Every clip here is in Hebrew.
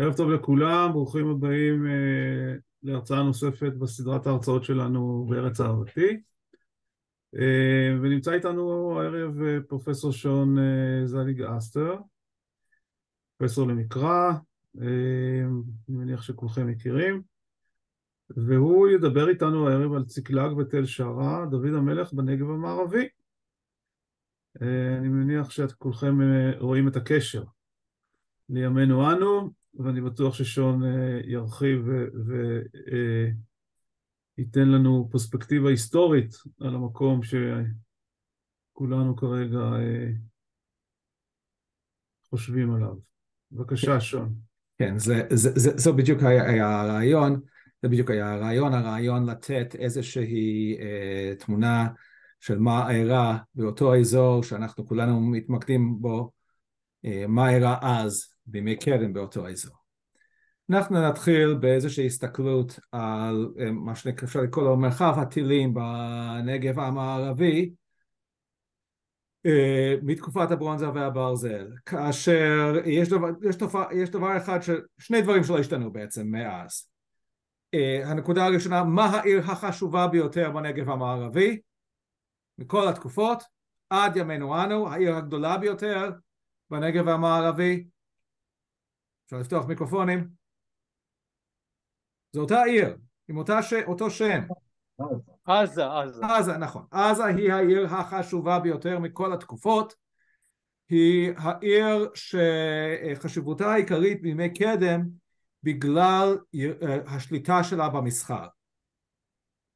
ערב טוב לכולם, ברוכים הבאים אה, להרצאה נוספת בסדרת ההרצאות שלנו בארץ אהבתי. אה, ונמצא איתנו הערב אה, פרופסור שון אה, זליג אסטר, פרופסור למקרא, אה, אני מניח שכולכם מכירים, והוא ידבר איתנו הערב על צקלג ותל שערה, דוד המלך בנגב המערבי. אה, אני מניח שכולכם אה, רואים את הקשר. לימינו אנו, ואני בטוח ששון אה, ירחיב וייתן אה, לנו פרספקטיבה היסטורית על המקום שכולנו כרגע אה, חושבים עליו. בבקשה, שון. כן, זה, זה, זה, זה, זה בדיוק היה, היה הרעיון, זה בדיוק היה הרעיון, הרעיון לתת איזושהי אה, תמונה של מה אירע באותו האזור שאנחנו כולנו מתמקדים בו, אה, מה אירע אז, בימי קדם באותו האזור. אנחנו נתחיל באיזושהי הסתכלות על אה, מה שאפשר לקרוא לו מרחב הטילים בנגב המערבי אה, מתקופת הברונזה והברזל, כאשר יש דבר, יש תופע, יש דבר אחד, ש... שני דברים שלא השתנו בעצם מאז. אה, הנקודה הראשונה, מה העיר החשובה ביותר בנגב המערבי מכל התקופות עד ימינו אנו, העיר הגדולה ביותר בנגב המערבי אפשר לפתוח מיקרופונים. זו אותה עיר, עם אותה ש... אותו שם. עזה, עזה. עזה, נכון. עזה היא העיר החשובה ביותר מכל התקופות. היא העיר שחשיבותה העיקרית בימי קדם בגלל אה, השליטה שלה במסחר.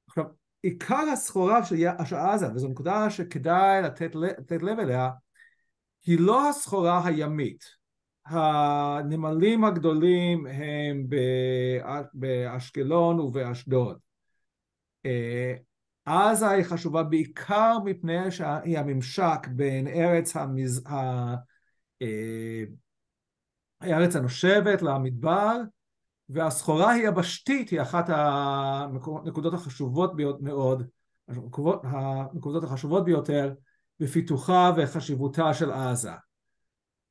עכשיו, עיקר הסחורה של עזה, וזו נקודה שכדאי לתת, לתת לב אליה, היא לא הסחורה הימית. הנמלים הגדולים הם באשקלון ובאשדוד. אה, עזה היא חשובה בעיקר מפני שהיא הממשק בין ארץ, המז... ה... אה, ארץ הנושבת למדבר, והסחורה היא יבשתית, היא אחת הנקודות החשובות מאוד, הנקודות החשובות ביותר בפיתוחה וחשיבותה של עזה.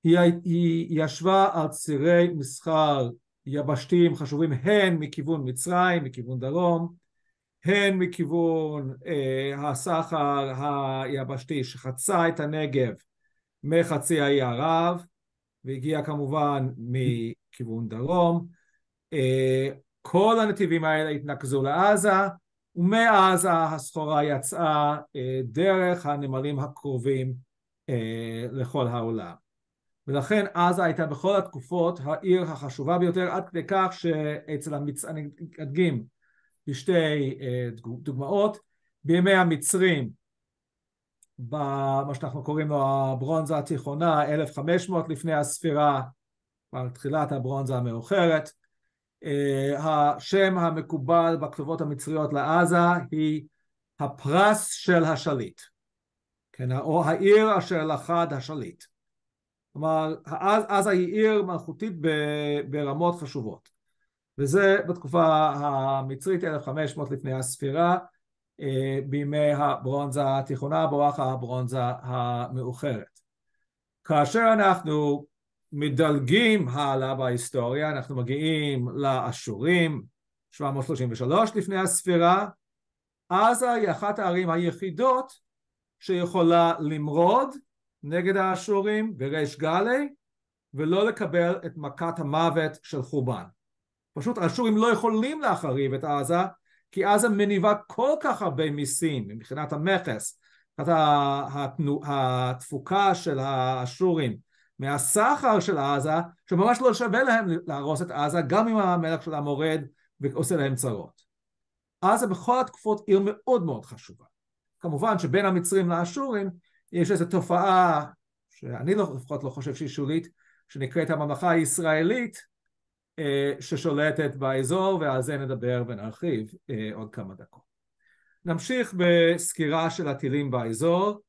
היא, היא ישבה על צירי מסחר יבשתיים חשובים הן מכיוון מצרים, מכיוון דרום, הן מכיוון אה, הסחר היבשתי שחצה את הנגב מחצי האי ערב והגיע כמובן מכיוון דרום. אה, כל הנתיבים האלה התנקזו לעזה ומעזה הסחורה יצאה אה, דרך הנמלים הקרובים אה, לכל העולם. ולכן עזה הייתה בכל התקופות העיר החשובה ביותר עד כדי כך שאצל המצ... אני אדגים בשתי אה, דוגמאות, בימי המצרים במה שאנחנו קוראים לו הברונזה התיכונה 1500 לפני הספירה, כבר תחילת הברונזה המאוחרת, אה, השם המקובל בכתובות המצריות לעזה היא הפרס של השליט, כן, או העיר אשר לכד השליט. כלומר, אז, היא עיר מלכותית ברמות חשובות. וזה בתקופה המצרית, 1500 לפני הספירה, אה, בימי הברונזה התיכונה, ברוח הברונזה המאוחרת. כאשר אנחנו מדלגים הלאה בהיסטוריה, אנחנו מגיעים לאשורים, 733 לפני הספירה, עזה היא אחת הערים היחידות שיכולה למרוד נגד האשורים בריש גלי ולא לקבל את מכת המוות של חורבן. פשוט האשורים לא יכולים להחריב את עזה כי עזה מניבה כל כך הרבה מיסים מבחינת המכס, מבחינת התפוקה של האשורים מהסחר של עזה שממש לא שווה להם להרוס את עזה גם אם המלך שלה מורד ועושה להם צרות. עזה בכל התקופות עיר מאוד מאוד חשובה. כמובן שבין המצרים לאשורים יש איזו תופעה, שאני לא, לפחות לא חושב שהיא שולית, שנקראת הממלכה הישראלית, אה, ששולטת באזור, ועל זה נדבר ונרחיב אה, עוד כמה דקות. נמשיך בסקירה של הטילים באזור,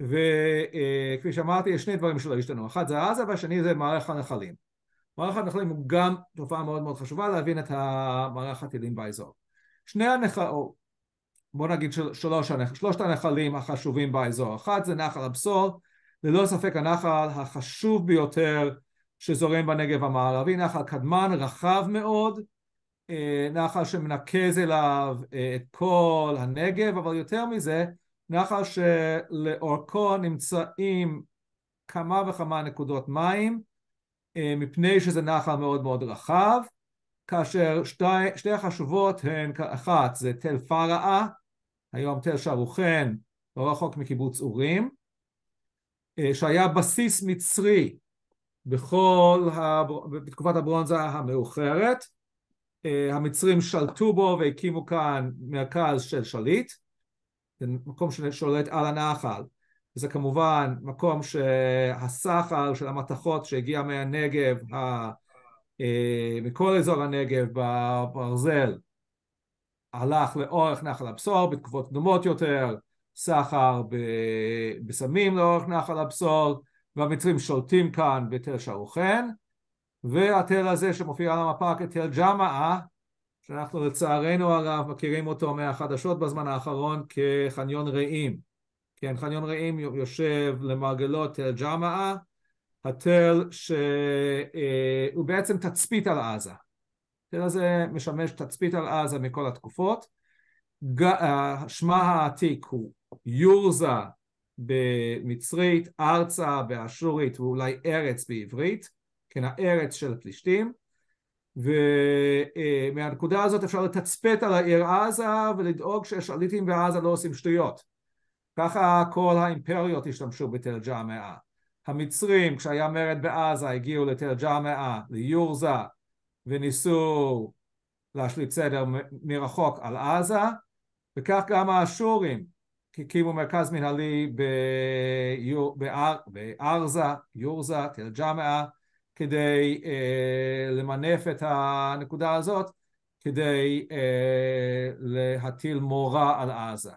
וכפי אה, שאמרתי, יש שני דברים שלא השתנו. אחד זה עזה והשני זה מערך הנחלים. מערך הנחלים הוא גם תופעה מאוד מאוד חשובה להבין את מערך הטילים באזור. שני הנחלים, או בוא נגיד שלוש, שלושת הנחלים החשובים באזור. אחת זה נחל הבשור, ללא ספק הנחל החשוב ביותר שזורם בנגב המערבי, נחל קדמן רחב מאוד, אה, נחל שמנקז אליו אה, את כל הנגב, אבל יותר מזה, נחל שלאורכו נמצאים כמה וכמה נקודות מים, אה, מפני שזה נחל מאוד מאוד רחב, כאשר שתי, שתי החשובות הן, אחת זה תל פרעה, היום תל שערוכן, לא רחוק מקיבוץ אורים, אה, שהיה בסיס מצרי בכל, הבר... בתקופת הברונזה המאוחרת. אה, המצרים שלטו בו והקימו כאן מרכז של שליט, זה מקום ששולט על הנחל. זה כמובן מקום שהסחר של המתכות שהגיע מהנגב, אה, מכל אזור הנגב, בברזל, הלך לאורך נחל הבשור בתקופות קדומות יותר, סחר בסמים לאורך נחל הבשור, והמצרים שולטים כאן בתל שרוחן, והתל הזה שמופיע על המפה כתל ג'מאה, שאנחנו לצערנו הרב מכירים אותו מהחדשות בזמן האחרון כחניון רעים. כן, חניון רעים יושב למרגלות תל ג'מאה, התל שהוא אה, בעצם תצפית על עזה. אלא הזה משמש תצפית על עזה מכל התקופות. אה, שמה העתיק הוא יורזה במצרית, ארצה באשורית ואולי ארץ בעברית, כן הארץ של הפלישתים ומהנקודה אה, הזאת אפשר לתצפת על העיר עזה ולדאוג שהשליטים בעזה לא עושים שטויות. ככה כל האימפריות השתמשו בתל ג'אמאה. המצרים כשהיה מרד בעזה הגיעו לתל ג'אמאה, ליורזה, וניסו להשליט סדר מרחוק על עזה, וכך גם האשורים הקימו מרכז מנהלי בארזה, יורזה, תל ג'מאה, כדי אה, למנף את הנקודה הזאת, כדי אה, להטיל מורה על עזה.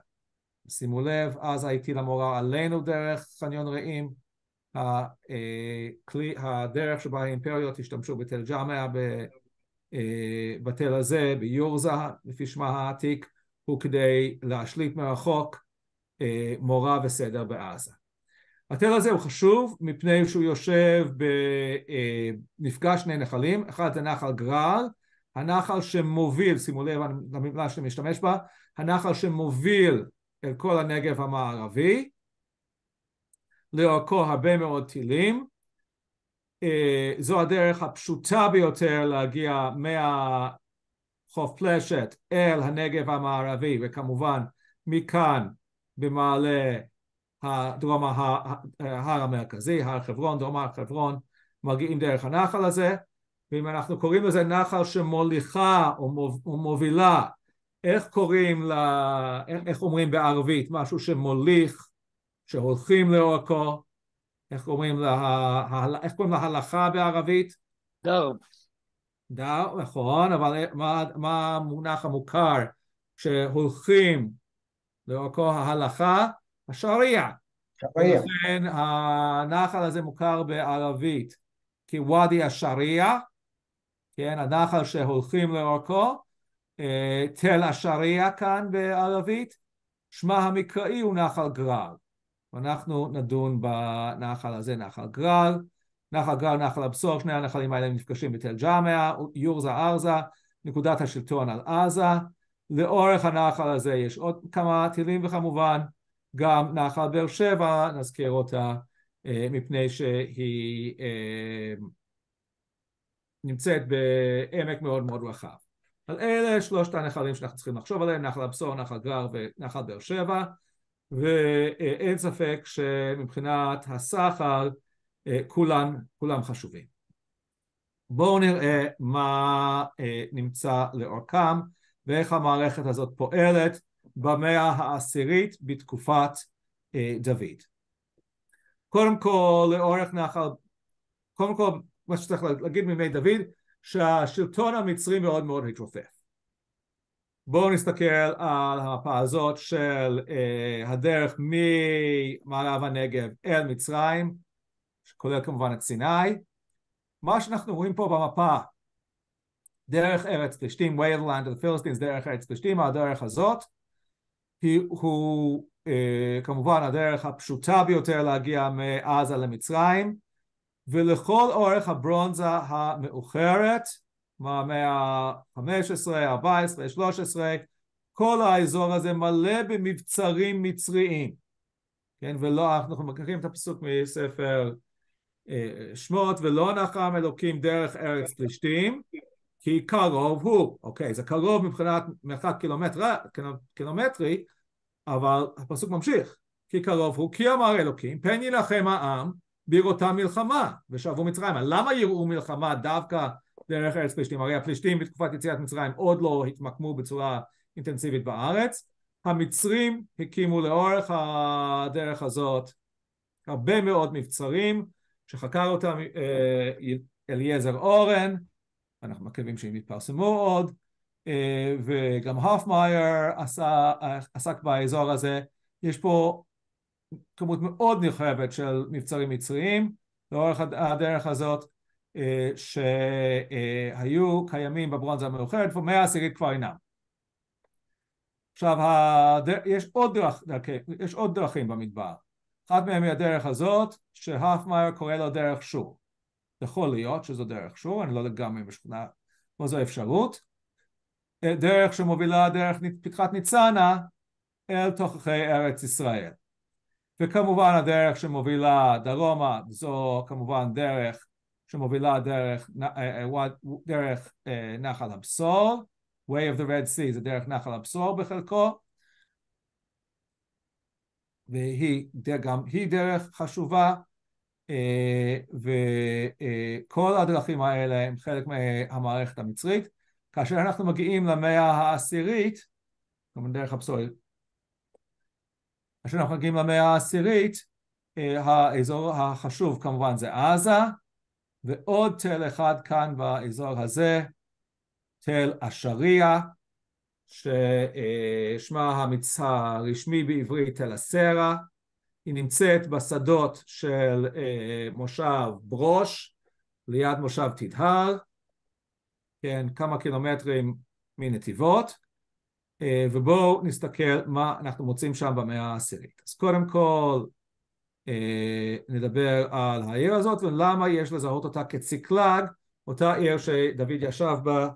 שימו לב, עזה הטילה מורה עלינו דרך חניון רעים, אה, הדרך שבה האימפריות השתמשו בתל ג'מאה אה, בתל הזה, ביורזה, לפי שמה העתיק, הוא כדי להשליט מרחוק אה, מורה וסדר בעזה. התל הזה הוא חשוב מפני שהוא יושב במפגש אה, שני נחלים, אחד זה נחל גרר, הנחל שמוביל, שימו לב למילה שאני משתמש בה, הנחל שמוביל אל כל הנגב המערבי, לאורכו הרבה מאוד טילים, אה, זו הדרך הפשוטה ביותר להגיע מהחוף פלשת אל הנגב המערבי וכמובן מכאן במעלה הדרום ההר המרכזי, הר חברון, דרום הר חברון, מגיעים דרך הנחל הזה ואם אנחנו קוראים לזה נחל שמוליכה או מובילה, איך קוראים לה, איך אומרים בערבית, משהו שמוליך, שהולכים לאורכו, איך קוראים להלכה בערבית? דר. דר, נכון, אבל אה, מה, מה המונח המוכר שהולכים לאורכו ההלכה? השריעה. ולכן הנחל הזה מוכר בערבית כוואדי השריעה, כן, הנחל שהולכים לאורכו, אה, תל השריעה כאן בערבית, שמה המקראי הוא נחל גרר. ואנחנו נדון בנחל הזה, נחל גרל. נחל גרל, נחל הבשור, שני הנחלים האלה נפגשים בתל ג'אמע, יורזה ארזה, נקודת השלטון על עזה. לאורך הנחל הזה יש עוד כמה טילים וכמובן גם נחל באר שבע, נזכיר אותה אה, מפני שהיא אה, נמצאת בעמק מאוד מאוד רחב. אבל אלה שלושת הנחלים שאנחנו צריכים לחשוב עליהם, נחל הבשור, נחל גרר ונחל באר שבע. ואין ספק שמבחינת הסחר כולם, אה, כולם חשובים. בואו נראה מה אה, נמצא לאורכם ואיך המערכת הזאת פועלת במאה העשירית בתקופת אה, דוד. קודם כל לאורך נחל, קודם כל מה שצריך להגיד מימי דוד שהשלטון המצרי מאוד מאוד התרופף בואו נסתכל על המפה הזאת של אה, הדרך ממערב הנגב אל מצרים, שכולל כמובן את סיני. מה שאנחנו רואים פה במפה, דרך ארץ פלישתים, way of land דרך ארץ פלישתים, הדרך הזאת, היא, הוא אה, כמובן הדרך הפשוטה ביותר להגיע מעזה למצרים, ולכל אורך הברונזה המאוחרת, מהמאה ה-15, ה-14, 13, כל האזור הזה מלא במבצרים מצריים, כן, ולא, אנחנו מכירים את הפסוק מספר אה, שמות, ולא נחם אלוקים דרך ארץ פלישתים, כי קרוב הוא, אוקיי, זה קרוב מבחינת מרחק קילומטר, קילומטרי, אבל הפסוק ממשיך, כי קרוב הוא, כי אמר אלוקים, פן יילחם העם בראותה מלחמה, ושאבו מצרימה. למה יראו מלחמה דווקא דרך ארץ פלישתים, הרי הפלישתים בתקופת יציאת מצרים עוד לא התמקמו בצורה אינטנסיבית בארץ, המצרים הקימו לאורך הדרך הזאת הרבה מאוד מבצרים שחקר אותם אה, אליעזר אורן, אנחנו מקווים שהם יתפרסמו עוד, אה, וגם הופמאייר עסק באזור הזה, יש פה כמות מאוד נרחבת של מבצרים מצריים לאורך הדרך הזאת אה, שהיו קיימים בברונזה המאוחרת ומאה העשירית כבר אינם. עכשיו, הדר... יש, עוד דרכ... דרכי... אוקיי, יש עוד דרכים במדבר. אחת מהן היא הדרך הזאת, שהפמאייר קורא לו דרך שור. יכול להיות שזו דרך שור, אני לא לגמרי משכנע פה זו אפשרות. אה, דרך שמובילה דרך פתחת ניצנה אל תוככי ארץ ישראל. וכמובן הדרך שמובילה דרומה זו כמובן דרך שמובילה דרך, אה, אה, דרך אה, נחל הבשור, way of the red sea זה דרך נחל הבשור בחלקו, והיא גם היא דרך חשובה, וכל הדרכים האלה הם חלק מהמערכת המצרית. כאשר אנחנו מגיעים למאה העשירית, כלומר דרך הבשור, כאשר אנחנו מגיעים למאה העשירית, האזור החשוב כמובן זה עזה, ועוד תל אחד כאן באזור הזה, תל השריעה, ששמה המצ... הרשמי בעברית תל אסרה, היא נמצאת בשדות של אה, מושב ברוש, ליד מושב תדהר, כן, כמה קילומטרים מנתיבות, אה, ובואו נסתכל מה אנחנו מוצאים שם במאה העשירית. אז קודם כל, אה, נדבר על העיר הזאת ולמה יש לזהות אותה כציקלג, אותה עיר שדוד ישב בה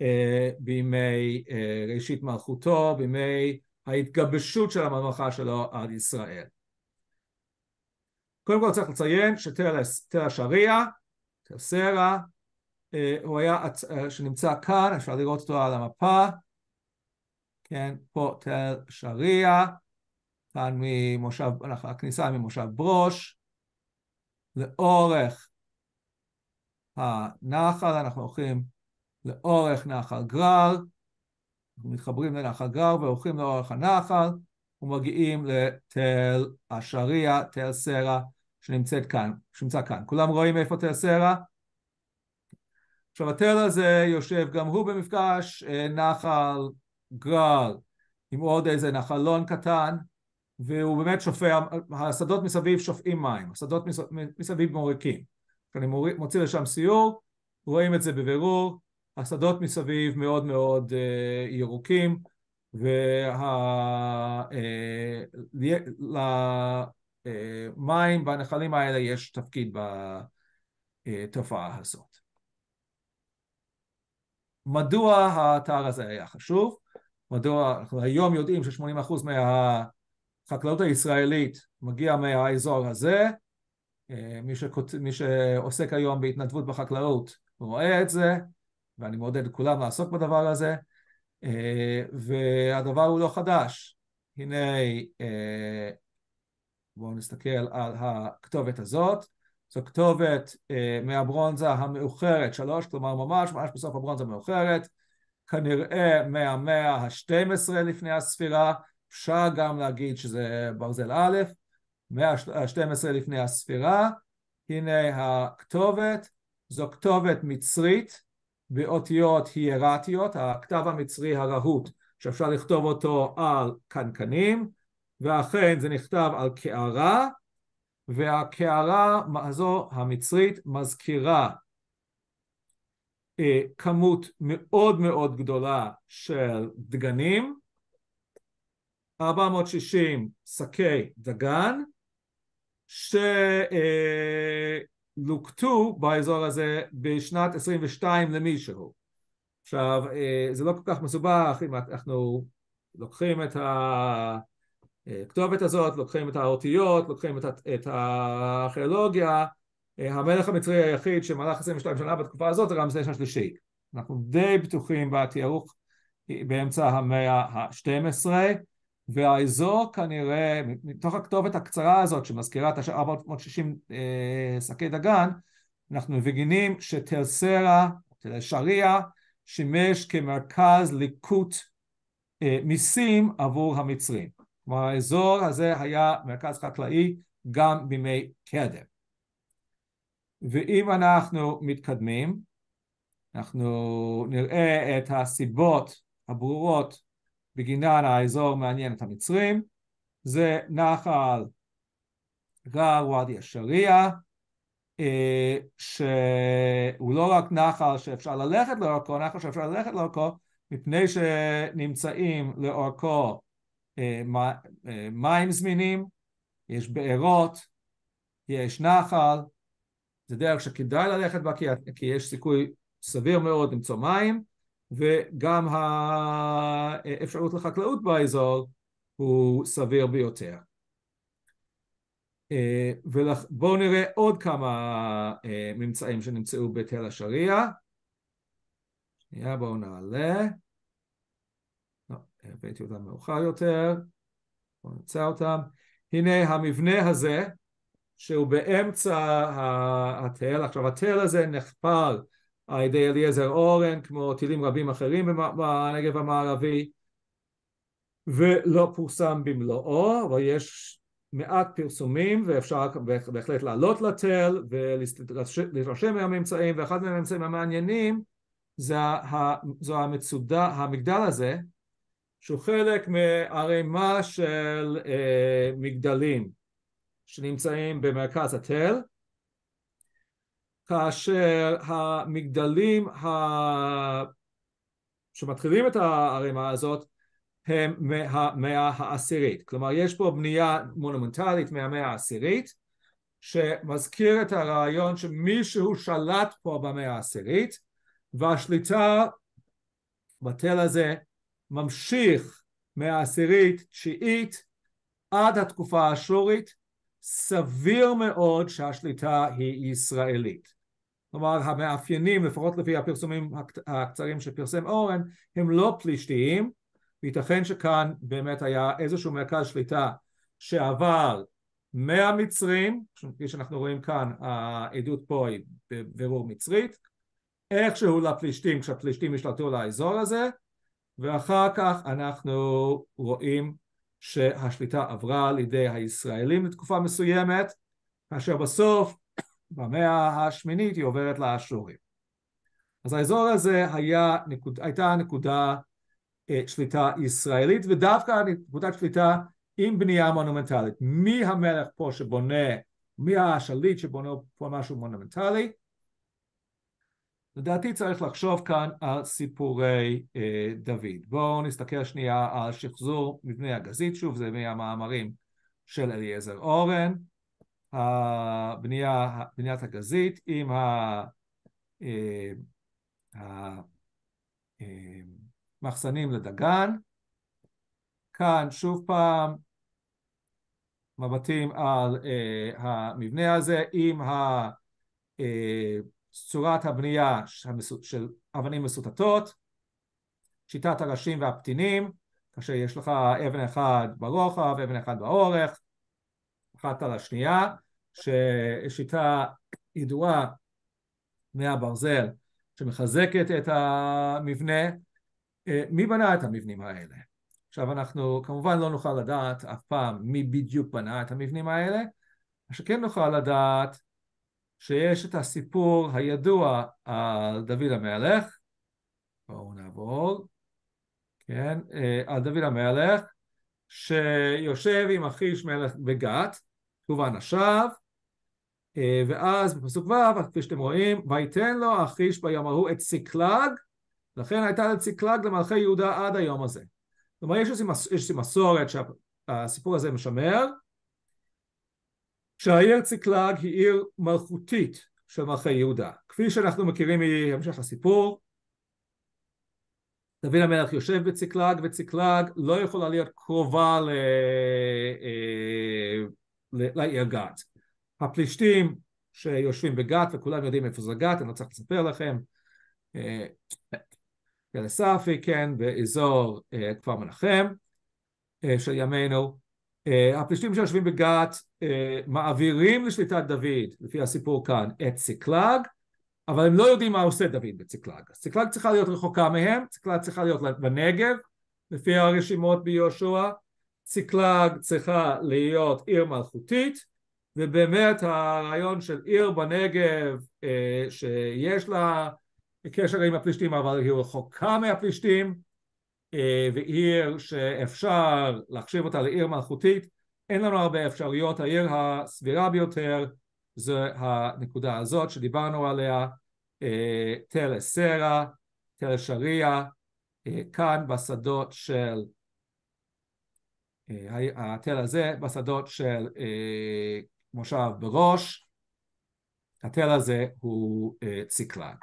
אה, בימי אה, ראשית מלכותו, בימי ההתגבשות של הממלכה שלו על ישראל. קודם כל צריך לציין שתל השריעה, תל סרע, הוא היה, שנמצא כאן, אפשר לראות אותו על המפה, כן, פה תל שריעה, כאן ממושב, הכניסה ממושב ברוש, לאורך הנחל, אנחנו הולכים לאורך נחל גרר, אנחנו מתחברים לנחל גרר והולכים לאורך הנחל ומגיעים לתל השריעה, תל סרע, שנמצאת כאן, שנמצא כאן. כולם רואים איפה תל סרע? עכשיו התל הזה יושב גם הוא במפגש אה, נחל גרר עם עוד איזה נחלון קטן והוא באמת שופע, השדות מסביב שופעים מים, השדות מסביב מוריקים. כשאני מוציא לשם סיור, רואים את זה בבירור, השדות מסביב מאוד מאוד אה, ירוקים, ולמים אה, אה, והנחלים האלה יש תפקיד בתופעה הזאת. מדוע האתר הזה היה חשוב? מדוע, אנחנו היום יודעים ש-80% מה... החקלאות הישראלית מגיעה מהאזור הזה, אה, מי, שקוט... מי שעוסק היום בהתנדבות בחקלאות רואה את זה, ואני מעודד כולם לעסוק בדבר הזה, אה, והדבר הוא לא חדש. הנה, אה, בואו נסתכל על הכתובת הזאת, זו כתובת מהברונזה המאוחרת שלוש, כלומר ממש ממש בסוף הברונזה המאוחרת, כנראה מהמאה ה-12 לפני הספירה, אפשר גם להגיד שזה ברזל א', מאה ה-12 לפני הספירה, הנה הכתובת, זו כתובת מצרית באותיות הירטיות, הכתב המצרי הרהוט שאפשר לכתוב אותו על קנקנים, ואכן זה נכתב על קערה, והקערה הזו המצרית מזכירה אה, כמות מאוד מאוד גדולה של דגנים, 460 שקי דגן שלוקטו באזור הזה בשנת 22 למישהו. עכשיו אה, זה לא כל כך מסובך אם אנחנו לוקחים את הכתובת אה, הזאת, לוקחים את האותיות, לוקחים את הארכיאולוגיה, אה, המלך המצרי היחיד שמלך 22 שנה בתקופה הזאת זה רמסס שלישי. אנחנו די בטוחים בתיארוך באמצע המאה ה-12 והאזור כנראה, מתוך הכתובת הקצרה הזאת שמזכירה את השאר 460 אה, שקי דגן, אנחנו מבינים שתלסרה, תלשריה, שימש כמרכז ליקוט אה, מיסים עבור המצרים. כלומר האזור הזה היה מרכז חקלאי גם בימי קדם. ואם אנחנו מתקדמים, אנחנו נראה את הסיבות הברורות בגינן האזור מעניין את המצרים, זה נחל גר וואדי השריעה, אה, שהוא לא רק נחל שאפשר ללכת לאורכו, נחל שאפשר ללכת לאורכו, מפני שנמצאים לאורכו אה, אה, מים זמינים, יש בארות, יש נחל, זה דרך שכדאי ללכת בה כי יש סיכוי סביר מאוד למצוא מים, וגם האפשרות לחקלאות באזור הוא סביר ביותר. אה, ובואו נראה עוד כמה אה, ממצאים שנמצאו בתל השריעה. שנייה בואו נעלה. לא, הבאתי אותם מאוחר יותר. בואו נמצא אותם. הנה המבנה הזה שהוא באמצע התל. עכשיו התל הזה נחפל על ידי אליעזר אורן, כמו טילים רבים אחרים בנגב המערבי, ולא פורסם במלואו, אבל יש מעט פרסומים ואפשר בהחלט לעלות לתל ולהתרשם מהממצאים, ואחד מהממצאים המעניינים זה, זה המצודה, המגדל הזה, שהוא חלק מערימה של אה, מגדלים שנמצאים במרכז התל, כאשר המגדלים ה... שמתחילים את הערימה הזאת הם מהמאה העשירית. כלומר, יש פה בנייה מונומנטלית מהמאה העשירית, שמזכיר את הרעיון שמישהו שלט פה במאה העשירית, והשליטה בתל הזה ממשיך מהעשירית, תשיעית, עד התקופה האשורית, סביר מאוד שהשליטה היא ישראלית. כלומר המאפיינים, לפחות לפי הפרסומים הקצרים שפרסם אורן, הם לא פלישתיים, וייתכן שכאן באמת היה איזשהו מרכז שליטה שעבר מהמצרים, כפי שאנחנו רואים כאן, העדות פה היא בבירור מצרית, איכשהו לפלישתים, כשהפלישתים השתלטו לאזור הזה, ואחר כך אנחנו רואים שהשליטה עברה לידי הישראלים לתקופה מסוימת, כאשר בסוף במאה השמינית היא עוברת לאשורים. אז האזור הזה היה, נקוד, הייתה נקודה אה, שליטה ישראלית, ודווקא נקודת שליטה עם בנייה מונומנטלית. מי המלך פה שבונה, מי השליט שבונה פה משהו מונומנטלי? לדעתי צריך לחשוב כאן על סיפורי אה, דוד. בואו נסתכל שנייה על שחזור מבנה הגזית, שוב זה מהמאמרים של אליעזר אורן. הבנייה, בניית הגזית עם ה... המחסנים אה, אה, לדגן. כאן שוב פעם מבטים על uh, המבנה הזה עם ה, uh, צורת הבנייה של אבנים מסוטטות, שיטת הראשים והפתינים, כאשר יש לך אבן אחד ברוחב, אבן אחד באורך, אחת על השנייה, ששיטה ידועה מהברזל שמחזקת את המבנה. אה, מי בנה את המבנים האלה? עכשיו אנחנו כמובן לא נוכל לדעת אף פעם מי בדיוק בנה את המבנים האלה, מה שכן נוכל לדעת שיש את הסיפור הידוע על דוד המלך, בואו נעבור, כן, אה, על דוד המלך שיושב עם אחיש מלך בגת כתוב אנשיו, אה, ואז בפסוק ו', כפי שאתם רואים, ויתן לו אחיש ביום ההוא את צקלג, לכן הייתה את לצקלג למלכי יהודה עד היום הזה. כלומר, יש איזושהי מסורת שהסיפור הזה משמר, שהעיר צקלג היא עיר מלכותית של מלכי יהודה. כפי שאנחנו מכירים מהמשך הסיפור, דוד המלך יושב בצקלג, וצקלג לא יכולה להיות קרובה ל... אה, לעיר גת. הפלישתים שיושבים בגת, וכולם יודעים איפה זה גת, אני לא צריך לספר לכם, אה, סאפי, כן, באזור אה, כפר מנחם אה, של ימינו. הפלישתים שיושבים בגת מעבירים לשליטת דוד, לפי הסיפור כאן, את סיקלג, אבל הם לא יודעים מה עושה דוד בציקלג. ציקלג צריכה להיות רחוקה מהם, ציקלג צריכה להיות בנגב, לפי הרשימות ביהושע, ציקלג צריכה להיות עיר מלכותית ובאמת הרעיון של עיר בנגב אה, שיש לה קשר עם הפלישתים אבל היא רחוקה מהפלישתים אה, ועיר שאפשר להחשיב אותה לעיר מלכותית אין לנו הרבה אפשרויות, העיר הסבירה ביותר זו הנקודה הזאת שדיברנו עליה אה, תל אסרה, תל שריעה, אה, כאן בשדות של אה, התל הזה בשדות של אה, מושב בראש, התל הזה הוא אה, ציקלג.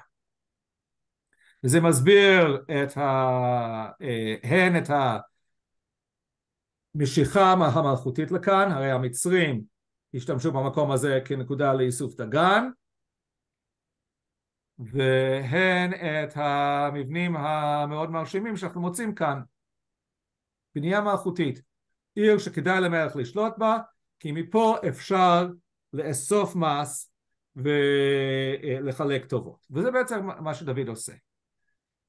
וזה מסביר את ה... הן את המשיכה המלכותית לכאן, הרי המצרים השתמשו במקום הזה כנקודה לאיסוף דגן, והן את המבנים המאוד מרשימים שאנחנו מוצאים כאן, בנייה מלכותית. עיר שכדאי למלך לשלוט בה, כי מפה אפשר לאסוף מס ולחלק טובות. וזה בעצם מה שדוד עושה.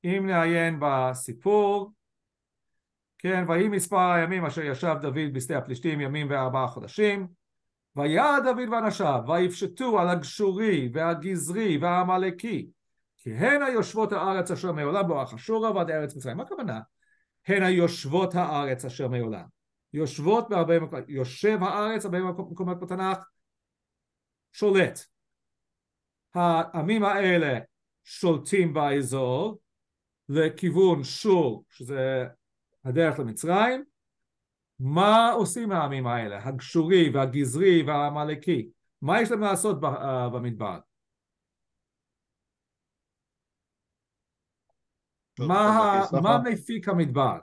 אם נעיין בסיפור, כן, ויהי מספר הימים אשר ישב דוד בשדה הפלישתים ימים וארבעה חודשים, ויעד דוד ואנשיו, ויפשטו על הגשורי והגזרי והעמלקי, כי הן היושבות הארץ אשר מעולם בואך לא אשורה ועד ארץ מצרים. מה הכוונה? הן היושבות הארץ אשר מעולם. יושבות בהרבה מקומות, יושב הארץ בהרבה מקומות בתנ"ך, שולט. העמים האלה שולטים באזור לכיוון שור, שזה הדרך למצרים. מה עושים העמים האלה, הגשורי והגזרי והעמלקי? מה יש להם לעשות אה, במדבר? מה מפיק המדבר?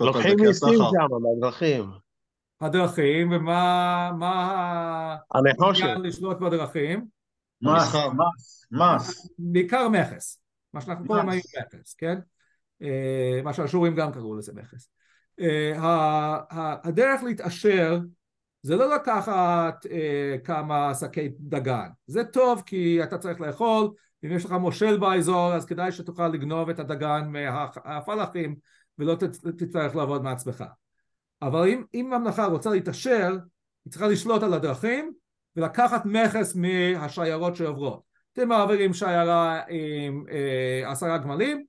על לוקחים מיסים שם, בדרכים. הדרכים, ומה... מה... הנחושת. לשלוט בדרכים. מס, מס, מס. בעיקר מכס. מה שאנחנו קוראים היום מכס, כן? אה, מה שהשורים גם קראו לזה מכס. אה, הדרך להתעשר זה לא לקחת אה, כמה שקי דגן. זה טוב כי אתה צריך לאכול, אם יש לך מושל באזור אז כדאי שתוכל לגנוב את הדגן מהפלאחים ולא תצטרך לעבוד מעצמך. אבל אם, אם הממלכה רוצה להתעשר, היא צריכה לשלוט על הדרכים ולקחת מכס מהשיירות שעוברות. אתם מעבירים שיירה עם אה, עשרה גמלים,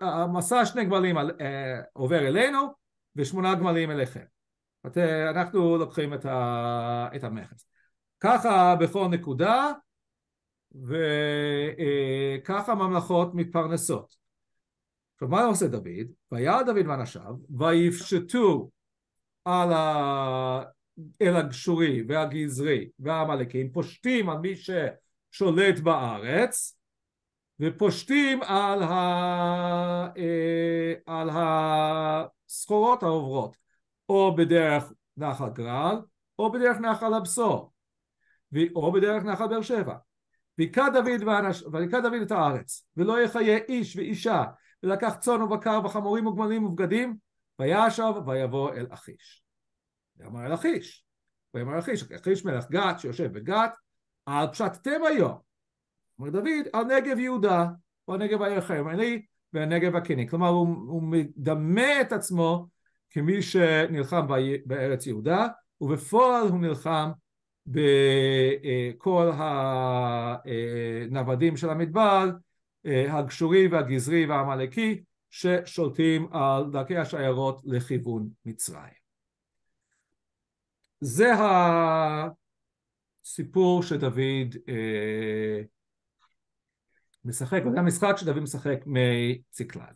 המסע שני גמלים על, אה, עובר אלינו ושמונה גמלים אליכם. את, אה, אנחנו לוקחים את, ה, את המכס. ככה בכל נקודה וככה אה, ממלכות מתפרנסות. עכשיו, מה עושה דוד? ויעל דוד ואנשיו, ויפשטו על ה... אל הגשורי והגזרי והעמלקים, פושטים על מי ששולט בארץ, ופושטים על, ה... אה, על הסחורות העוברות, או בדרך נחל גרל, או בדרך נחל הבשור, או בדרך נחל באר שבע. והיכה דוד, ואנש... דוד את הארץ, ולא יחיה איש ואישה ולקח צאן ובקר וחמורים וגמלים ובגדים, וישב ויבוא אל אחיש. ויאמר אל אחיש, ויאמר אל אחיש, אחיש מלך גת שיושב בגת, על פשטתם היום. אומר דוד, על נגב יהודה, או נגב העיר חרמני, והנגב הקיני. כלומר, הוא, הוא מדמה את עצמו כמי שנלחם בארץ יהודה, ובפועל הוא נלחם בכל אה, הנוודים של המדבר הגשורי אה, והגזרי והעמלקי ששולטים על דרכי השיירות לכיוון מצרים. זה הסיפור שדוד אה, משחק, וזה אוקיי. המשחק שדוד משחק מציקלג.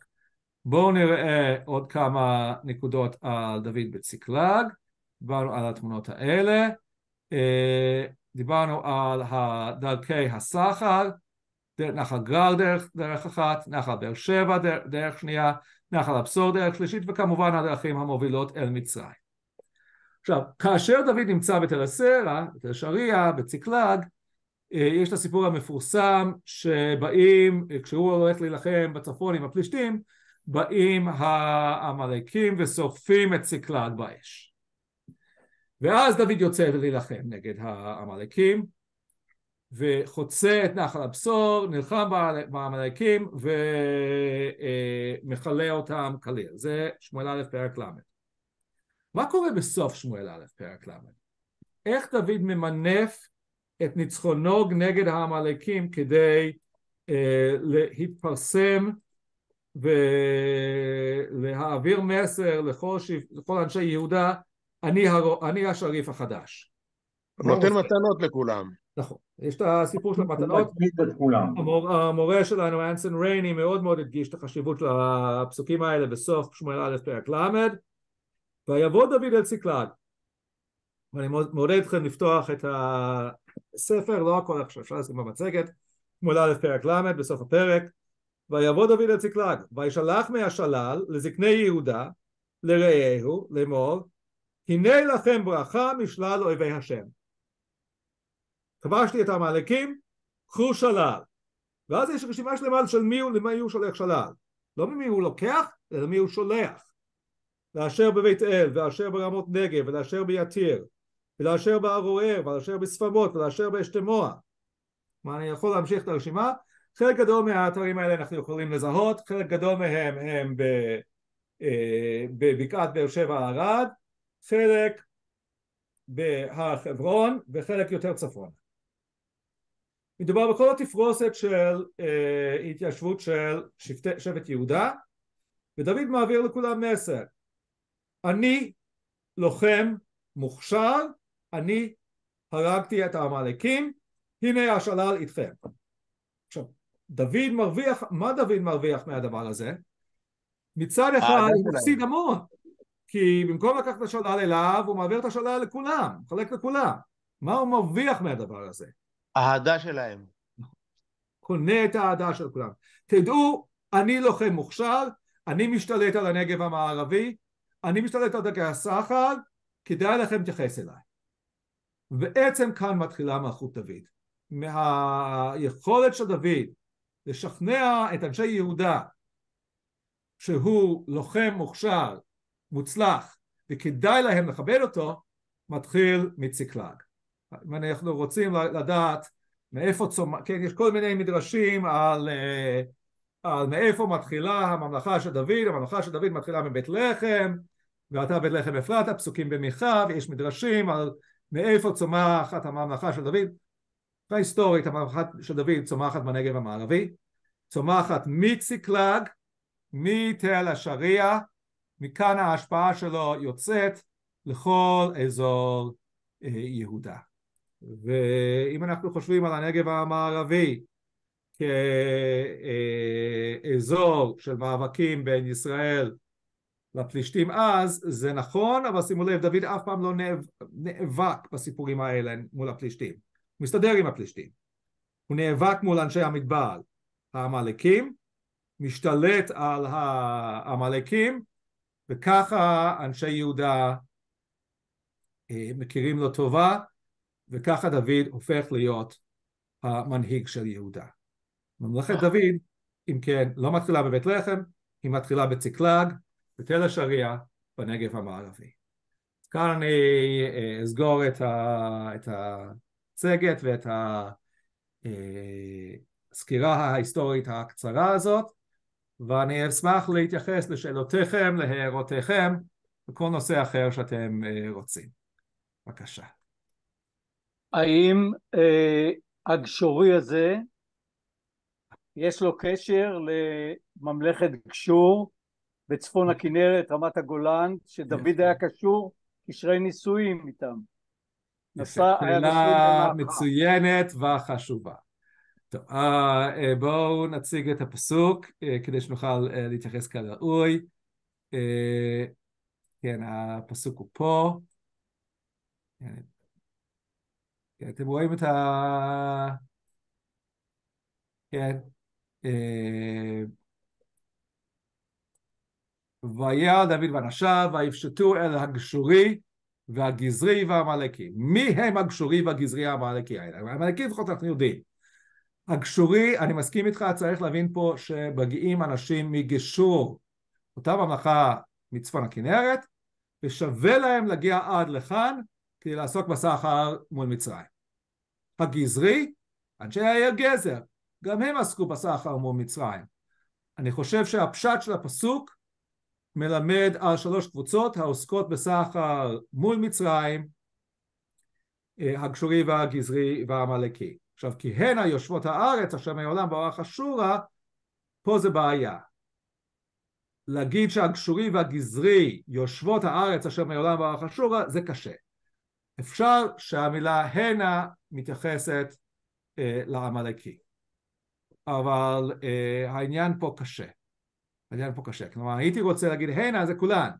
בואו נראה עוד כמה נקודות על דוד בציקלג, דיברנו על התמונות האלה, אה, דיברנו על דרכי הסחר, נחל גרר דרך, דרך אחת, נחל באר שבע דרך, דרך שנייה, נחל הבשור דרך שלישית, וכמובן הדרכים המובילות אל מצרים. עכשיו, כאשר דוד נמצא בתל אסרה, בתל שריע, בצקלג, אה, יש את הסיפור המפורסם שבאים, אה, כשהוא הולך להילחם בצפון עם הפלישתים, באים העמלקים ושורפים את ציקלג באש. ואז דוד יוצא להילחם נגד העמלקים, וחוצה את נחל הבשור, נלחם בעמלקים ומכלה אה, אותם כליל. זה שמואל א' פרק ל'. מה קורה בסוף שמואל א' פרק ל'? איך דוד ממנף את ניצחונו נגד העמלקים כדי אה, להתפרסם ולהעביר מסר לכל, לכל אנשי יהודה, אני, הר... אני השריף החדש. נותן מתנות לכולם. נכון. יש את הסיפור של המתנות. המורה שלנו, אנסון רייני, מאוד מאוד הדגיש את החשיבות של הפסוקים האלה בסוף שמואל א' פרק ל', ויבוא דוד אל צקלג. ואני מעודד אתכם לפתוח את הספר, לא הכל עכשיו אפשר לשים במצגת, שמואל א' פרק ל', בסוף הפרק. ויבוא דוד אל צקלג, וישלח מהשלל לזקני יהודה, לרעהו, לאמור, הנה לכם ברכה משלל אויבי השם. כבשתי את העמלקים, קחו שלל. ואז יש רשימה שלמה של מי הוא, למי הוא שולח שלל. לא ממי הוא לוקח, אלא למי הוא שולח. לאשר בבית אל, ואשר ברמות נגב, ולאשר ביתיר, ולאשר בערוער, ולאשר בספמות, ולאשר באשתמוע. כלומר, אני יכול להמשיך את הרשימה. חלק גדול מהאתרים האלה אנחנו יכולים לזהות, חלק גדול מהם הם אה, בבקעת באר שבע ערד, חלק בהר חברון, וחלק יותר צפונה. מדובר בכל התפרוסת של אה, התיישבות של שבט, שבט יהודה ודוד מעביר לכולם מסר אני לוחם מוכשר אני הרגתי את העמלקים הנה השלל איתכם עכשיו דוד מרוויח מה דוד מרוויח מהדבר הזה? מצד אחד אה, הוא מפסיד המון כי במקום לקחת את השלל אליו הוא מעביר את השלל לכולם מחלק לכולם מה הוא מרוויח מהדבר הזה? האהדה שלהם. קונה את האהדה של כולם. תדעו, אני לוחם מוכשר, אני משתלט על הנגב המערבי, אני משתלט על דגי הסחר, כדאי לכם להתייחס אליי. בעצם כאן מתחילה מלכות דוד. מהיכולת של דוד לשכנע את אנשי יהודה שהוא לוחם מוכשר, מוצלח, וכדאי להם לכבד אותו, מתחיל מציקלג. אם אנחנו רוצים לדעת מאיפה צומח, כן, יש כל מיני מדרשים על, אה, על מאיפה מתחילה הממלכה של דוד, הממלכה של דוד מתחילה מבית לחם, ואתה בית לחם אפרת, הפסוקים במיכה, ויש מדרשים על מאיפה צומחת הממלכה של דוד. היסטורית הממלכה של דוד צומחת בנגב המערבי, צומחת מציקלג, מתל השריעה, מכאן ההשפעה שלו יוצאת לכל אזור אה, יהודה. ואם אנחנו חושבים על הנגב המערבי כאזור של מאבקים בין ישראל לפלישתים אז, זה נכון, אבל שימו לב, דוד אף פעם לא נאבק בסיפורים האלה מול הפלישתים. הוא מסתדר עם הפלישתים. הוא נאבק מול אנשי המדבר, העמלקים, משתלט על העמלקים, וככה אנשי יהודה אה, מכירים לו טובה, וככה דוד הופך להיות המנהיג של יהודה. ממלכת אה. דוד, אם כן, לא מתחילה בבית לחם, היא מתחילה בצקלג, בתל השריעה, בנגב המערבי. כאן אני אה, אסגור את, הצגת ואת הסקירה אה, ההיסטורית הקצרה הזאת, ואני אשמח להתייחס לשאלותיכם, להערותיכם, וכל נושא אחר שאתם רוצים. בבקשה. האם אה, הגשורי הזה יש לו קשר לממלכת גשור בצפון כן. הכנרת, רמת הגולן, שדוד יפה. היה קשור קשרי נישואים איתם. נסע, היה שאלה מצוינת וחשובה. טוב, אה, אה, בואו נציג את הפסוק אה, כדי שנוכל להתייחס כראוי. כן, הפסוק הוא פה. כן, אתם רואים את ה... כן. אה, ויהיה דוד ואנשיו, ויפשטו אל הגשורי והגזרי והעמלקי. מי הם הגשורי והגזרי והעמלקי האלה? העמלקי לפחות אנחנו יודעים. הגשורי, אני מסכים איתך, צריך להבין פה שמגיעים אנשים מגשור, אותה ממלכה מצפון הכנרת, ושווה להם להגיע עד לכאן כדי לעסוק בסחר מול מצרים. הגזרי, אנשי העיר גזר, גם הם עסקו בסחר מול מצרים. אני חושב שהפשט של הפסוק מלמד על שלוש קבוצות העוסקות בסחר מול מצרים, הגשורי אה, והגזרי והעמלקי. עכשיו, כי הן היושבות הארץ אשר מעולם באורך אשורה, פה זה בעיה. להגיד שהגשורי והגזרי יושבות הארץ אשר מעולם ברח אשורה, זה קשה. אפשר שהמילה הנה מתייחסת אה, לעמלקי. אבל אה, העניין פה קשה. העניין פה קשה. כלומר, הייתי רוצה להגיד, הנה, זה כולן.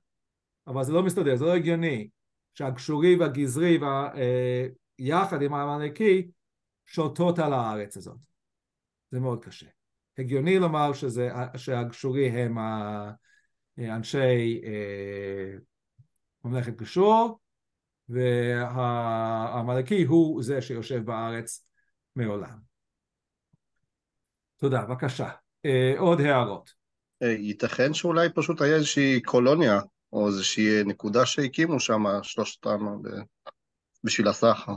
אבל זה לא מסתדר, זה לא הגיוני שהגשורי והגזרי וה, אה, יחד עם העמלקי שולטות על הארץ הזאת. זה מאוד קשה. הגיוני לומר שזה, אה, שהגשורי הם אה, אנשי אה, ממלכת גשור, והעמלקי הוא זה שיושב בארץ מעולם. תודה, בבקשה. אה, עוד הערות. אה, ייתכן שאולי פשוט היה איזושהי קולוניה, או איזושהי אה, נקודה שהקימו שם שלושתם ב... בשביל הסחר.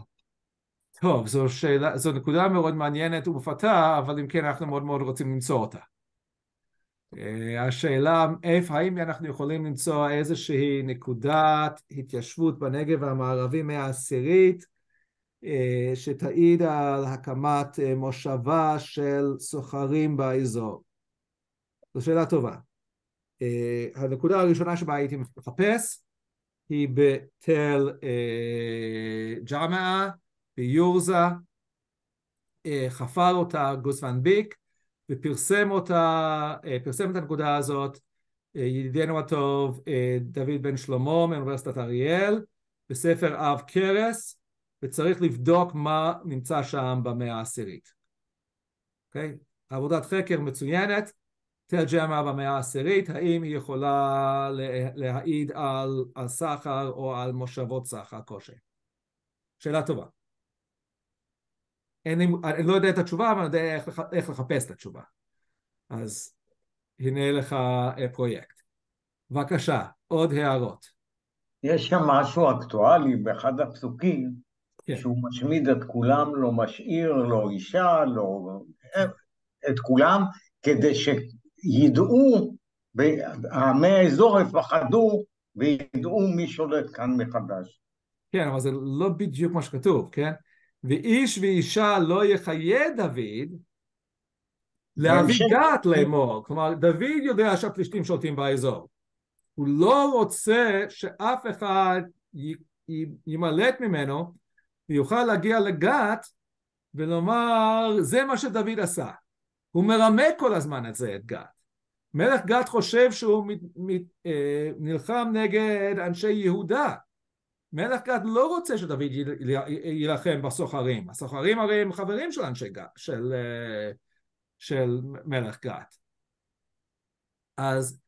טוב, זו, שאלה, זו נקודה מאוד מעניינת ומפתה, אבל אם כן אנחנו מאוד מאוד רוצים למצוא אותה. אה, השאלה איפה, האם אנחנו יכולים למצוא איזושהי נקודת התיישבות בנגב המערבי מהעשירית אה, שתעיד על הקמת אה, מושבה של סוחרים באזור? זו שאלה טובה. הנקודה הראשונה שבה הייתי מחפש היא בתל ג'מאה, ביורזה, חפר אותה גוס ביק ופרסם אותה, אה, פרסם את הנקודה הזאת אה, ידידנו הטוב אה, דוד בן שלמה מאוניברסיטת אריאל בספר אב קרס וצריך לבדוק מה נמצא שם במאה העשירית. אוקיי? Okay? עבודת חקר מצוינת, תל ג'מה במאה העשירית, האם היא יכולה להעיד על, על סחר או על מושבות סחר כלשהם? שאלה טובה. אני אני אה, לא יודע את התשובה, אבל אני יודע איך, איך לחפש את התשובה. אז הנה לך אה, פרויקט. בבקשה, עוד הערות. יש שם משהו אקטואלי באחד הפסוקים, כן. שהוא משמיד את כולם, לא משאיר, לא אישה, לא... אה, את כולם, כדי שידעו, עמי האזור יפחדו וידעו מי שולט כאן מחדש. כן, אבל זה לא בדיוק מה שכתוב, כן? ואיש ואישה לא יחיה דוד, להביא גת לאמור. כלומר, דוד יודע שהפלישתים שולטים באזור. הוא לא רוצה שאף אחד יימלט ממנו ויוכל להגיע לגת ולומר, זה מה שדוד עשה. הוא מרמה כל הזמן את זה, את גת. מלך גת חושב שהוא מת, מת, אה, נלחם נגד אנשי יהודה, מלך גד לא רוצה שדוד יילחם בסוחרים, הסוחרים הרי הם חברים של אנשי גד, של, אה, של מלך גד. אז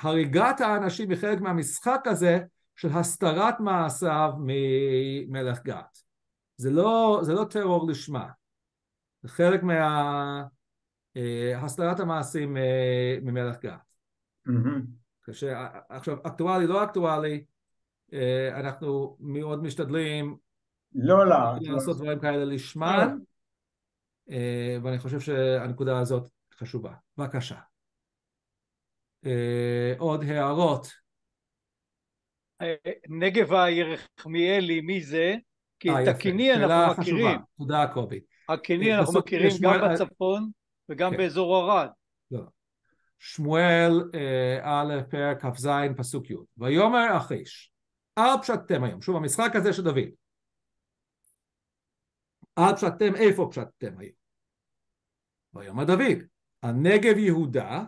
הריגת האנשים היא חלק מהמשחק הזה של הסתרת מעשיו ממלך גד. זה לא, זה לא טרור לשמה, זה חלק מהסתרת אה, המעשים אה, ממלך גד. Mm-hmm. עכשיו, אקטואלי, לא אקטואלי, אה, אנחנו מאוד משתדלים לא, לא, לא לעשות דברים כאלה לשמן, לא. אה, ואני חושב שהנקודה הזאת חשובה. בבקשה. אה, עוד הערות? נגב הירחמיאלי, מי זה? כי את הקיני אנחנו מכירים. תודה קובי. הקיני אנחנו מכירים גם בצפון וגם כן. באזור ערד. שמואל א' פרק כ"ז פסוק י' ויאמר אחיש עד פשטתם היום. שוב, המשחק הזה של דוד. עד פשטתם, איפה פשטתם היום? ביום הדוד. הנגב יהודה,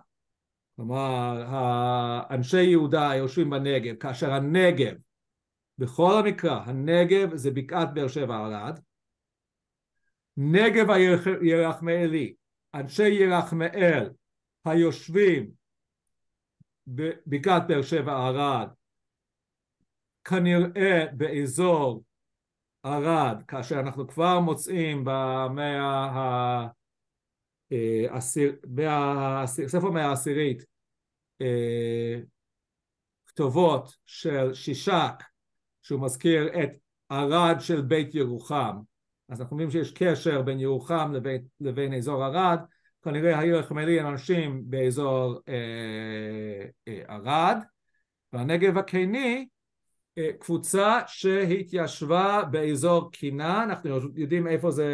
כלומר אנשי יהודה היושבים בנגב, כאשר הנגב, בכל המקרא, הנגב זה בקעת באר שבע ערד, נגב הירחמאלי, אנשי ירחמאל היושבים בבקעת באר שבע ערד כנראה באזור ערד, כאשר אנחנו כבר מוצאים במאה ה... אה, ספר מאה העשירית אה, כתובות של שישק שהוא מזכיר את ערד של בית ירוחם אז אנחנו רואים שיש קשר בין ירוחם לבין, לבין אזור ערד כנראה היו החמלי אנשים באזור אה, ערד והנגב הקיני אה, קבוצה שהתיישבה באזור קינה, אנחנו יודעים איפה זה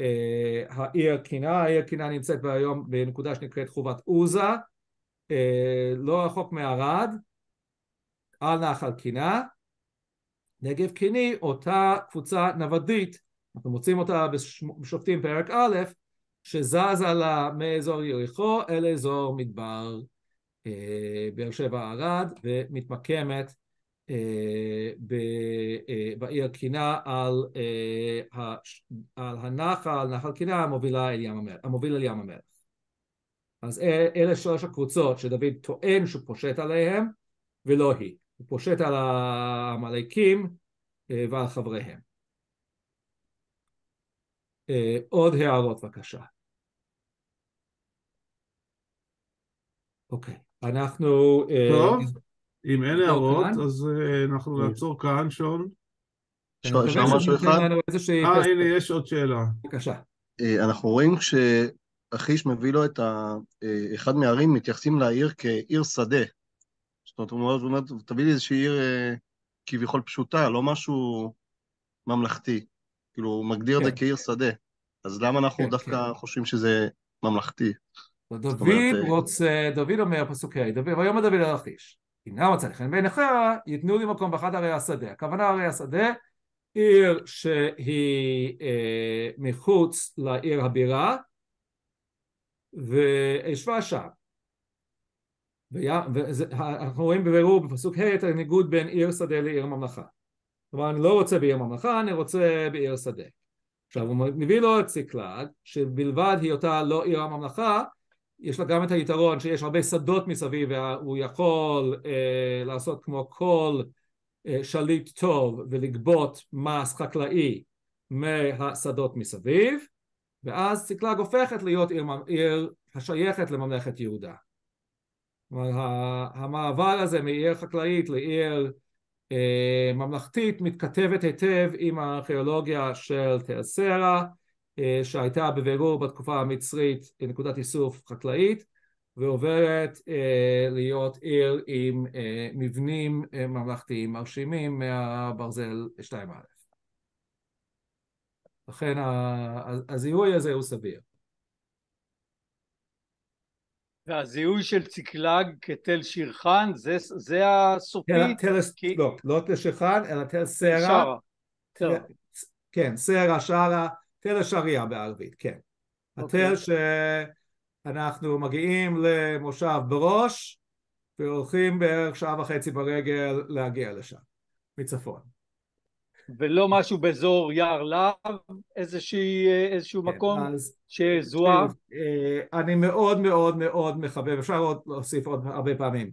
אה, העיר קינה, העיר קינה נמצאת היום בנקודה שנקראת חובת עוזה, אה, לא רחוק מערד, על נחל קינה. נגב קיני, אותה קבוצה נוודית, אנחנו מוצאים אותה בשופטים פרק א', שזזה לה מאזור יריחו אל אזור מדבר אה, באר שבע ערד ומתמקמת אה, באי אה, הקינה על, אה, על הנחל, נחל קינה המוביל אל ים המלך. אז אלה שלוש הקבוצות שדוד טוען שהוא פושט עליהן ולא היא, הוא פושט על העמלקים ועל חבריהם. עוד הערות בבקשה. אוקיי, אנחנו... טוב. אם אין הערות, אז אה, אנחנו אה, נעצור כאן, שון. אפשר משהו אחד? אה, הנה, יש עוד שאלה. בבקשה. אה, אנחנו רואים כשאחיש מביא לו את אחד מהערים, מתייחסים לעיר כעיר שדה. זאת אומרת, הוא אומר, תביא לי איזושהי עיר כביכול פשוטה, לא משהו ממלכתי. כאילו, הוא מגדיר את זה כן. כעיר שדה. אז למה אנחנו כן, דווקא כן. חושבים שזה ממלכתי? דוד רוצה, דוד אומר פסוקי, ה', ויאמר דוד אל אחיש. אם לא מצא בעיני חרא, ייתנו לי מקום באחד ערי השדה. הכוונה ערי השדה, עיר שהיא אה, מחוץ לעיר הבירה, וישבה שם. אנחנו רואים בבירור בפסוק ה' את הניגוד בין עיר שדה לעיר ממלכה. כלומר, אני לא רוצה בעיר ממלכה, אני רוצה בעיר שדה. עכשיו, הוא מביא לו את ציקלג, שבלבד היותה לא עיר הממלכה, יש לה גם את היתרון שיש הרבה שדות מסביב והוא יכול אה, לעשות כמו כל אה, שליט טוב ולגבות מס חקלאי מהשדות מסביב ואז ציקלג הופכת להיות עיר, עיר השייכת לממלכת יהודה. כלומר המעבר הזה מעיר חקלאית לעיר אה, ממלכתית מתכתבת היטב עם הארכיאולוגיה של תאסרה אה, שהייתה בבירור בתקופה המצרית אה, נקודת איסוף חקלאית ועוברת אה, להיות עיר עם אה, מבנים אה, ממלכתיים מרשימים מהברזל 2א. לכן ה- הזיהוי הזה הוא סביר. והזיהוי של ציקלג כתל שירחן זה, זה הסופי? תל, תל, כי... לא, לא תל שירחן אלא תל סערה. שרה. כן, סערה שרה תל השריעה בערבית, כן. Okay. אוקיי. התל שאנחנו מגיעים למושב בראש והולכים בערך שעה וחצי ברגל להגיע לשם, מצפון. ולא משהו באזור יער להב, איזשהו כן, מקום שזוהר? אה, אני מאוד מאוד מאוד מחבב, אפשר עוד להוסיף עוד הרבה פעמים,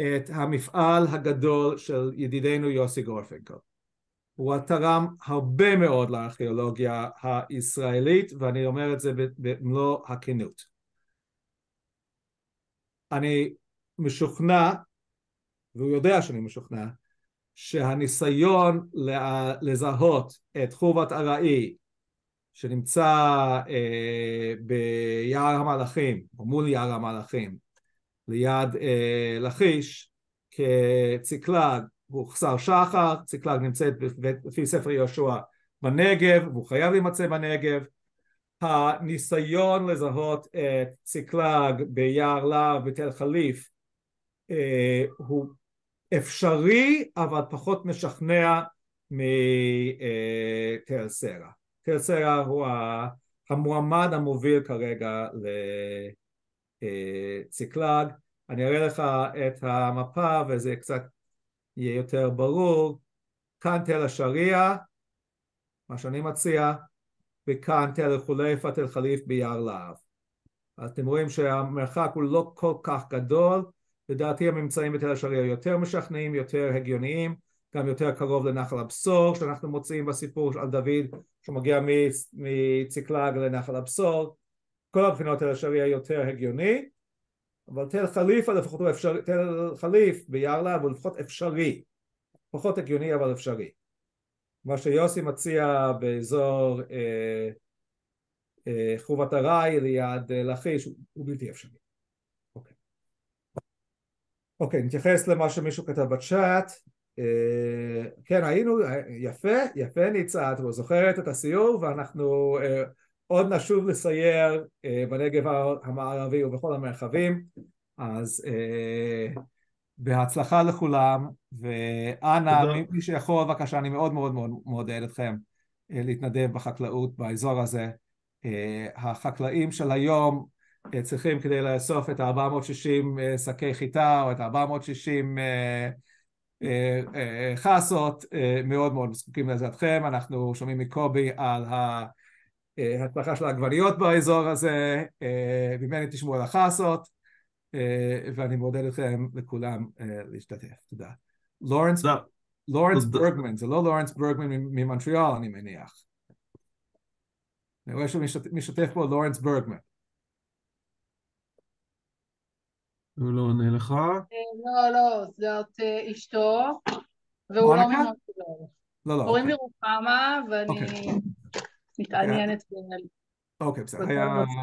את המפעל הגדול של ידידנו יוסי גורפינקל. הוא תרם הרבה מאוד לארכיאולוגיה הישראלית, ואני אומר את זה במלוא הכנות. אני משוכנע, והוא יודע שאני משוכנע, שהניסיון לזהות את חובת ארעי שנמצא אה, ביער המלאכים, או מול יער המלאכים, ליד אה, לכיש, כציקלג, הוחסר שחר, ציקלג נמצאת לפי ספר יהושע בנגב, והוא חייב להימצא בנגב. הניסיון לזהות את ציקלג ביער להב בתל חליף אה, הוא אפשרי אבל פחות משכנע מתל אה, סרע. תל סרע הוא המועמד המוביל כרגע לציקלג. אה, אני אראה לך את המפה וזה קצת יהיה יותר ברור, כאן תל השריעה, מה שאני מציע, וכאן תל חולייפה תל חליף ביער להב. אז אתם רואים שהמרחק הוא לא כל כך גדול, לדעתי הממצאים בתל השריעה יותר משכנעים, יותר הגיוניים, גם יותר קרוב לנחל הבשור שאנחנו מוצאים בסיפור על דוד שמגיע מצקלג לנחל הבשור, כל הבחינות תל השריעה יותר הגיוני, אבל תל חליפה לפחות הוא אפשרי, תל חליף ביער להב הוא לפחות אפשרי, פחות הגיוני אבל אפשרי. מה שיוסי מציע באזור אה, אה, חובת הראי ליד אה, לכיש הוא, הוא בלתי אפשרי. אוקיי. אוקיי, נתייחס למה שמישהו כתב בצ'אט. אה, כן, היינו, אה, יפה, יפה ניצה, את זוכרת את הסיור ואנחנו... אה, עוד נשוב לסייר אה, בנגב המערבי ובכל המרחבים, אז אה, בהצלחה לכולם, ואנא, מי שיכול, בבקשה, אני מאוד מאוד מאוד מעודד אתכם אה, להתנדב בחקלאות באזור הזה. החקלאים של היום צריכים כדי לאסוף את ה 460 שקי חיטה או את ה 460 חסות, מאוד מאוד זקוקים לעזרתכם, אנחנו שומעים מקובי על ה... הצלחה אה, של העגבניות באזור הזה, אה, ממני תשמעו על החסות, אה, ואני מודה לכם, לכולם להשתתף, תודה. לורנס, לורנס ברגמן, זה לא לורנס ברגמן ממונטריאל אני מניח. אני רואה שהוא שמשתתף פה לורנס ברגמן. הוא לא עונה לך. לא, לא, זה זאת אשתו, והוא לא ממונטריאל. לא, לא. קוראים לי אוקיי. רוחמה, ואני... אוקיי. מתעניינת אוקיי. ב... אוקיי, בסדר.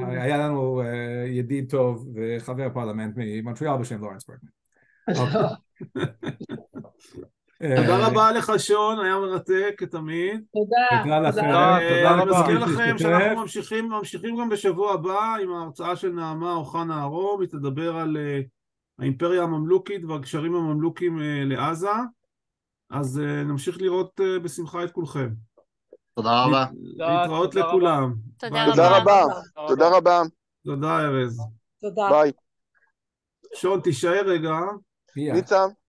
היה לנו אה, ידיד טוב וחבר פרלמנט ממונטריאל בשם לורנס ברקמן. תודה אוקיי. אה, רבה לך שון, היה מרתק כתמיד. תודה. תודה לכם. אני מזכיר לכם שאנחנו ממשיכים, ממשיכים גם בשבוע הבא עם ההרצאה של נעמה אוחנה ארום, היא תדבר על אה, האימפריה הממלוכית והגשרים הממלוכים לעזה, אז נמשיך לראות בשמחה את כולכם. תודה רבה. להתראות לכולם. תודה רבה. תודה רבה. תודה, ארז. תודה. ביי. שון, תישאר רגע. ניצן.